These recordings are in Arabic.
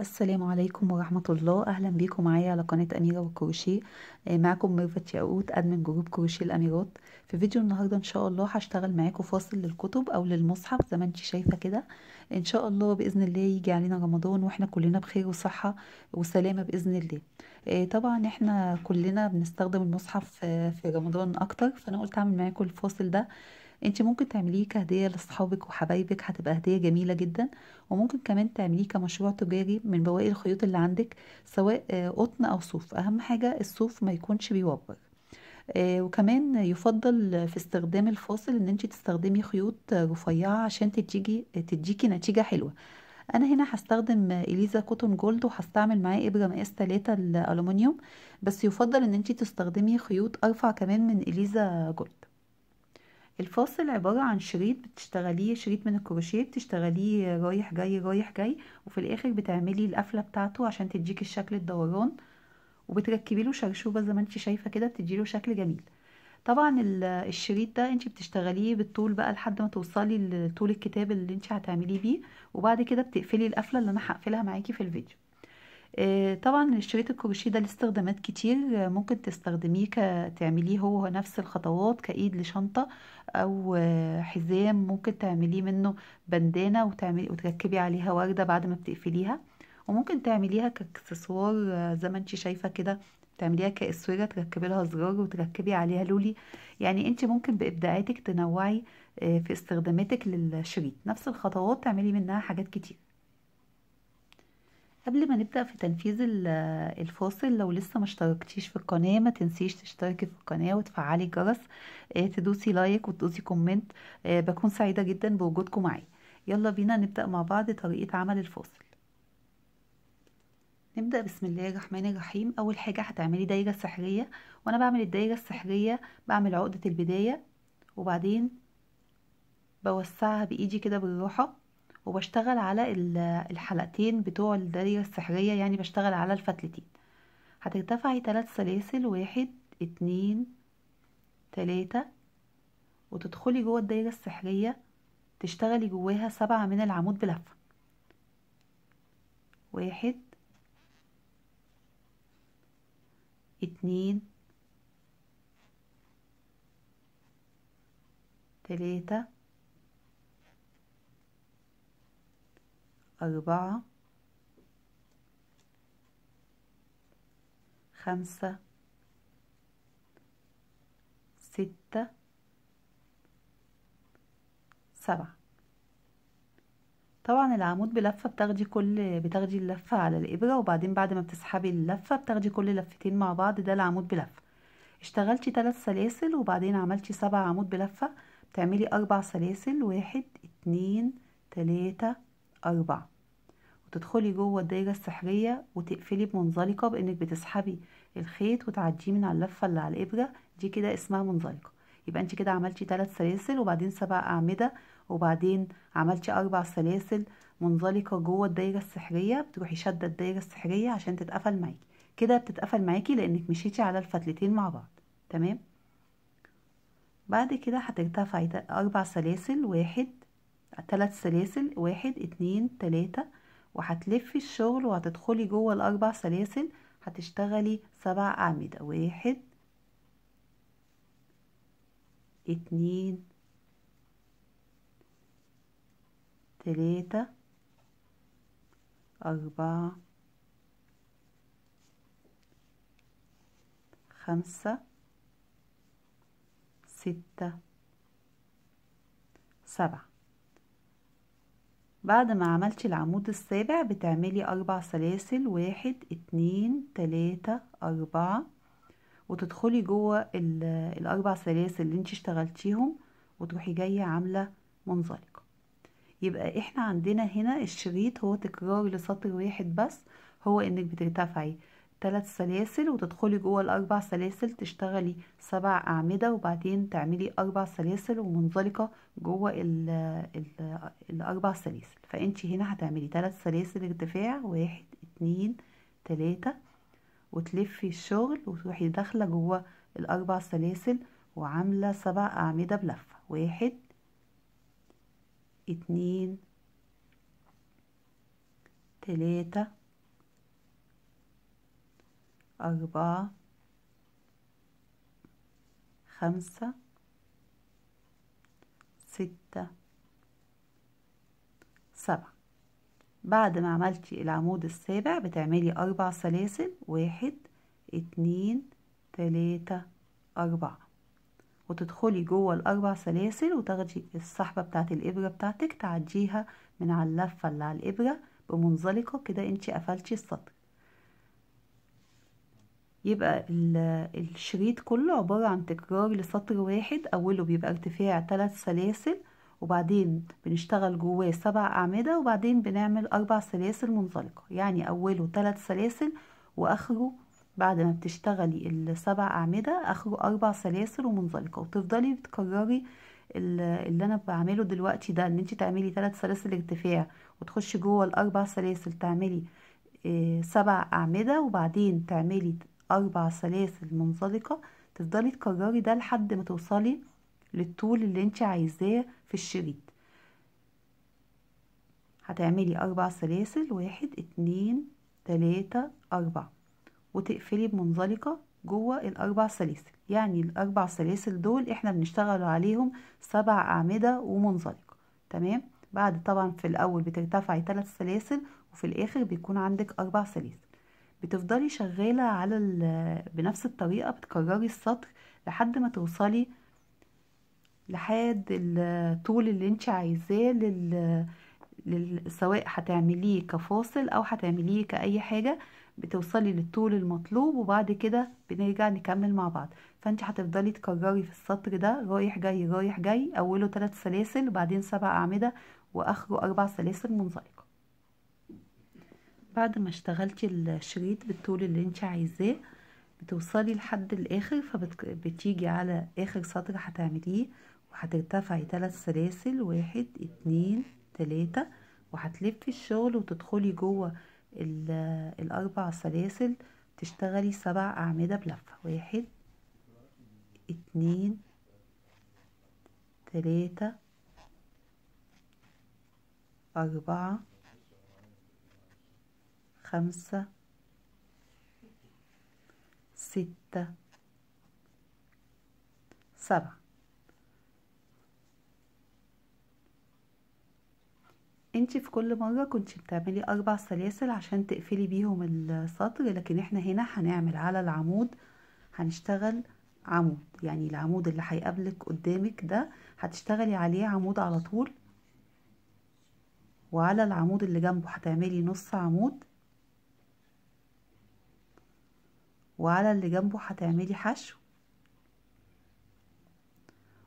السلام عليكم ورحمة الله أهلا بيكم معايا على قناة أميرة والكروشيه آه، معكم ميرفت ياقوت أدمن جروب كروشيه الأميرات في فيديو النهاردة إن شاء الله هشتغل معاكم فاصل للكتب أو للمصحف زي ما انت شايفة كده إن شاء الله بإذن الله يجي علينا رمضان وإحنا كلنا بخير وصحة وسلامة بإذن الله آه، طبعا إحنا كلنا بنستخدم المصحف آه، في رمضان أكتر فأنا قلت أعمل معاكم الفاصل ده انت ممكن تعمليه كهديه لاصحابك وحبايبك هتبقى هديه جميله جدا وممكن كمان تعمليه كمشروع تجاري من بواقي الخيوط اللي عندك سواء آه، قطن او صوف اهم حاجه الصوف ما يكونش بيوبر آه، وكمان يفضل في استخدام الفاصل ان انت تستخدمي خيوط رفيعه عشان تديكي تديكي نتيجه حلوه انا هنا هستخدم اليزا كوتون جولد وهستعمل معاه ابره مقاس 3 الالومنيوم بس يفضل ان انت تستخدمي خيوط ارفع كمان من اليزا جولد الفاصل عبارة عن شريط بتشتغليه شريط من الكروشيه بتشتغليه رايح جاي رايح جاي وفي الاخر بتعملي القفلة بتاعته عشان تديك الشكل الدوران وبتركبي له شرشوبة زي ما انت شايفة كده بتديله شكل جميل طبعا الشريط ده انت بتشتغليه بالطول بقى لحد ما توصلي لطول الكتاب اللي انت هتعمليه بيه وبعد كده بتقفلي القفلة اللي انا هقفلها معاكي في الفيديو آه، طبعا الشريط الكروشيه ده ليه استخدامات كتير آه، ممكن تستخدميه كتعمليه هو نفس الخطوات كايد لشنطه او آه، حزام ممكن تعمليه منه بندانه وتعملي وتركبي عليها ورده بعد ما بتقفليها وممكن تعمليها كاكسسوار زي ما انت شايفه كده تعمليها كاسوره تركبي لها زرار وتركبي عليها لولي يعني انت ممكن بابداعاتك تنوعي في استخداماتك للشريط نفس الخطوات تعملي منها حاجات كتير قبل ما نبدأ في تنفيذ الفاصل لو لسه ما اشتركتيش في القناة ما تنسيش تشتركي في القناة وتفعلي الجرس آه، تدوسي لايك وتدوسي كومنت آه، بكون سعيدة جدا بوجودكم معي يلا بينا نبدأ مع بعض طريقة عمل الفاصل نبدأ بسم الله الرحمن الرحيم أول حاجة هتعملي دايرة سحرية وأنا بعمل الدايرة السحرية بعمل عقدة البداية وبعدين بوسعها بإيدي كده بالراحة وبشتغل على الحلقتين بتوع الدارية السحرية يعني بشتغل على الفتلتين هترتفعي ثلاث سلاسل واحد اتنين تلاتة وتدخلي جوه الدايرة السحرية تشتغلي جواها سبعة من العمود بلفة واحد اتنين تلاتة أربعة خمسة ستة سبعة طبعا العمود بلفة بتاخدي كل بتاخدي اللفة على الإبرة وبعدين بعد ما بتسحبي اللفة بتاخدي كل لفتين مع بعض ده العمود بلفة اشتغلتي تلات سلاسل وبعدين عملتي سبع عمود بلفة بتعملي أربع سلاسل واحد اتنين تلاتة أربعة تدخلي جوه الدايرة السحرية وتقفلي بمنزلقة بانك بتسحبي الخيط وتعديه من على اللفة اللي على الابرة دي كده اسمها منزلقة يبقى انت كده عملتي ثلاث سلاسل وبعدين سبع اعمدة وبعدين عملتي اربع سلاسل منزلقة جوه الدايرة السحرية بتروحي شادة الدايرة السحرية عشان تتقفل معاكي كده بتتقفل معاكي لانك مشيتي على الفتلتين مع بعض تمام بعد كده هترتفعي اربع سلاسل واحد ثلاث سلاسل واحد اتنين تلاتة وهتلفي الشغل وهتدخلي جوه الاربع سلاسل هتشتغلي سبع اعمدة واحد اتنين تلاتة أربعة خمسة ستة سبعة بعد ما عملتي العمود السابع بتعملي أربع سلاسل واحد اتنين تلاتة أربعة وتدخلي جوه الأربع سلاسل اللي انت اشتغلتيهم وتروحي جاية عاملة منزلقة يبقى احنا عندنا هنا الشريط هو تكرار لسطر واحد بس هو انك بترتفعي ثلاث سلاسل وتدخلي جوه الاربع سلاسل تشتغلي سبع اعمده وبعدين تعملي اربع سلاسل ومنزلقه جوه ال ال الاربع سلاسل فانت هنا هتعملي ثلاث سلاسل ارتفاع واحد اتنين تلاته وتلفي الشغل وتروحي داخله جوه الاربع سلاسل وعامله سبع اعمده بلفه واحد اتنين تلاته أربعة خمسة ستة سبعة بعد ما عملتي العمود السابع بتعملي أربع سلاسل واحد اتنين تلاتة أربعة وتدخلي جوه الأربع سلاسل وتاخدي الصحبة بتاعة الإبرة بتاعتك تعديها من على اللفة اللي على الإبرة بمنزلقة كده انتي قفلتي السطر يبقى الشريط كله عبارة عن تكرار لسطر واحد أوله بيبقى ارتفاع ثلاث سلاسل وبعدين بنشتغل جواه سبع أعمدة وبعدين بنعمل أربع سلاسل منزلقة يعني أوله ثلاث سلاسل وآخره بعد ما بتشتغلي السبع أعمدة آخره أربع سلاسل ومنزلقة وتفضلي بتكرري اللي أنا بعمله دلوقتي ده إن أنت تعملي ثلاث سلاسل ارتفاع وتخشي جوه الأربع سلاسل تعملي آه، سبع أعمدة وبعدين تعملي أربع سلاسل منزلقة تفضلي تكرري ده لحد ما توصلي للطول اللي انت عايزاه في الشريط هتعملي أربع سلاسل واحد اتنين تلاتة أربعة وتقفلي بمنزلقة جوه الأربع سلاسل يعني الأربع سلاسل دول احنا بنشتغل عليهم سبع أعمدة ومنزلقة تمام بعد طبعا في الأول بترتفعي ثلاث سلاسل وفي الآخر بيكون عندك أربع سلاسل بتفضلي شغالة على بنفس الطريقة بتكرري السطر لحد ما توصلي لحد الطول اللي انت عايزاه لل... لل... سواء هتعمليه كفاصل او هتعمليه كأي حاجة بتوصلي للطول المطلوب وبعد كده بنرجع نكمل مع بعض فانت هتفضلي تكرري في السطر ده رايح جاي رايح جاي اوله ثلاث سلاسل وبعدين سبع اعمدة واخره اربع سلاسل منزلقه بعد ما اشتغلتي الشريط بالطول اللي انت عايزاه بتوصلي لحد الاخر فبتيجي على اخر سطر هتعمليه وهترتفعي ثلاث سلاسل واحد اتنين تلاتة وهتلفي الشغل وتدخلي جوه الاربع سلاسل تشتغلي سبع اعمدة بلفة واحد اتنين تلاتة أربعة خمسة ستة سبعة انتي في كل مرة كنتي بتعملي اربع سلاسل عشان تقفلي بيهم السطر لكن احنا هنا هنعمل على العمود هنشتغل عمود يعني العمود اللي هيقابلك قدامك ده هتشتغلي عليه عمود على طول وعلى العمود اللي جنبه هتعملي نص عمود وعلى اللي جنبه هتعملي حشو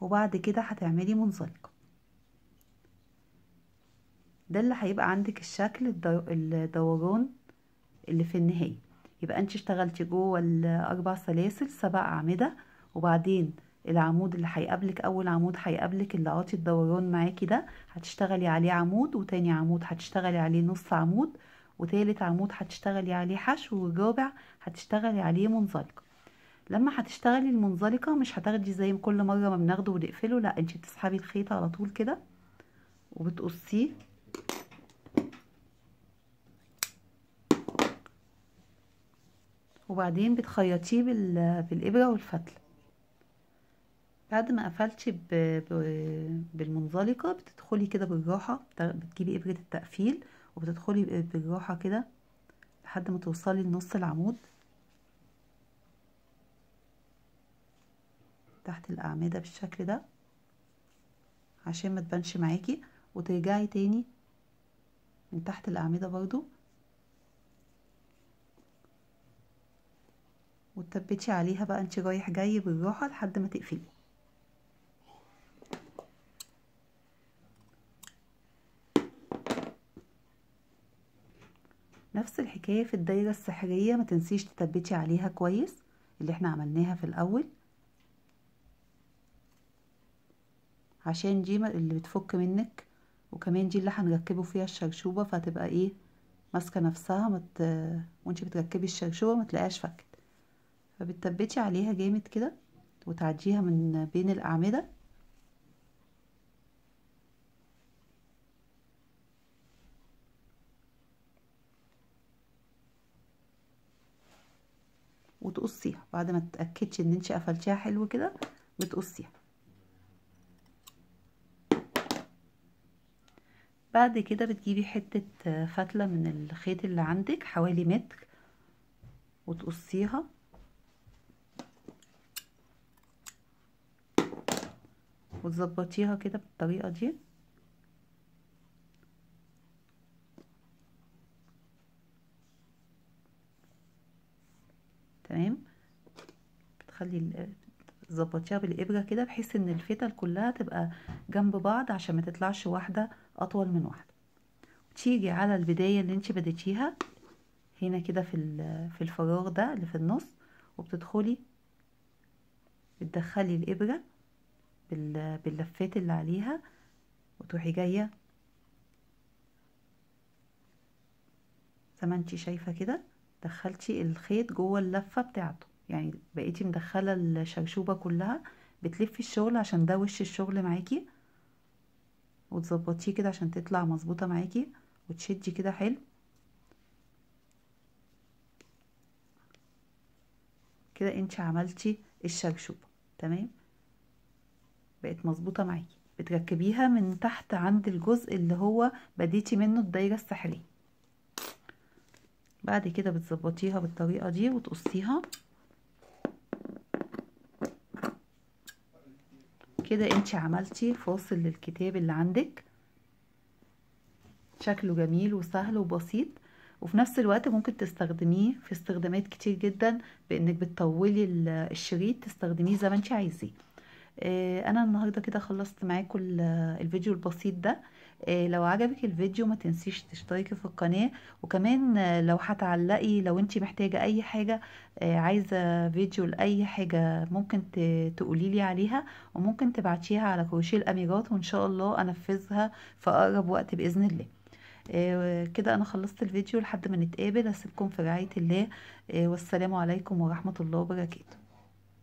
وبعد كده هتعملي منزلقة ده اللي هيبقى عندك الشكل الدوران اللي في النهاية يبقى انت اشتغلتي جوه الاربع سلاسل سبع اعمدة وبعدين العمود اللي هيقابلك اول عمود هيقابلك اللي عاطي الدوران معاكي ده هتشتغلي عليه عمود وتاني عمود هتشتغلي عليه نص عمود وتالت عمود هتشتغلي عليه حشو ورابع هتشتغلي عليه منزلقه لما هتشتغلي المنزلقه مش هتاخدي زي كل مره ما بناخده ونقفله لا انت بتسحبي الخيط على طول كده وبتقصيه وبعدين بتخيطيه بالابره والفتله بعد ما قفلتي بالمنزلقه بتدخلي كده بالراحه بتجيبي ابره التقفيل وبتدخلي بالراحة كده لحد ما توصلي لنص العمود تحت الأعمدة بالشكل ده عشان ما تبانش معاكي وترجعي تاني من تحت الأعمدة برضو وتثبتي عليها بقى انت رايح جاي بالراحة لحد ما تقفلي نفس الحكاية في الدايرة السحرية ما تنسيش تثبتي عليها كويس اللي احنا عملناها في الأول عشان دي اللي بتفك منك وكمان دي اللي هنركبه فيها الشرشوبة فهتبقى ايه ماسكة نفسها مت... وانت بتركبي الشرشوبة ما تلاقيهاش فكت فبتثبتي عليها جامد كده وتعديها من بين الأعمدة وتقصيها بعد ما تتاكدش ان انت قفلتيها حلو كده بتقصيها بعد كده بتجيبي حته آه، فتله من الخيط اللي عندك حوالي متر وتقصيها وتظبطيها كده بالطريقه دي تمام بتخلي ظبطيها بالابره كده بحيث ان الفتل كلها تبقى جنب بعض عشان ما تطلعش واحده اطول من واحده تيجي على البدايه اللي انت بديتيها هنا كده في في الفراغ ده اللي في النص وبتدخلي بتدخلي الابره باللفات اللي عليها وتروحي جايه زي ما انت شايفه كده دخلتي الخيط جوه اللفه بتاعته يعني بقيتي مدخله الشرشوبه كلها بتلفي الشغل عشان ده وش الشغل معاكي وتظبطيه كده عشان تطلع مظبوطه معاكي وتشدي كده حلو كده انت عملتي الشرشوبه تمام بقت مظبوطه معاكي بتركبيها من تحت عند الجزء اللي هو بديتي منه الدايره السحريه بعد كده بتظبطيها بالطريقه دي وتقصيها كده انت عملتي فاصل للكتاب اللي عندك شكله جميل وسهل وبسيط وفي نفس الوقت ممكن تستخدميه في استخدامات كتير جدا بانك بتطولي الشريط تستخدميه زي ما انت عايزاه آه، انا النهارده كده خلصت معاكم الفيديو البسيط ده آه، لو عجبك الفيديو ما تنسيش تشتركي في القناة وكمان آه، لو هتعلقي لو انت محتاجة اي حاجة عايزة فيديو لأي حاجة ممكن تقوليلي عليها وممكن تبعتيها على كروشيه الاميرات وان شاء الله انفذها في اقرب وقت باذن الله كده انا خلصت الفيديو لحد ما نتقابل اسيبكم في رعاية الله والسلام عليكم ورحمة الله وبركاته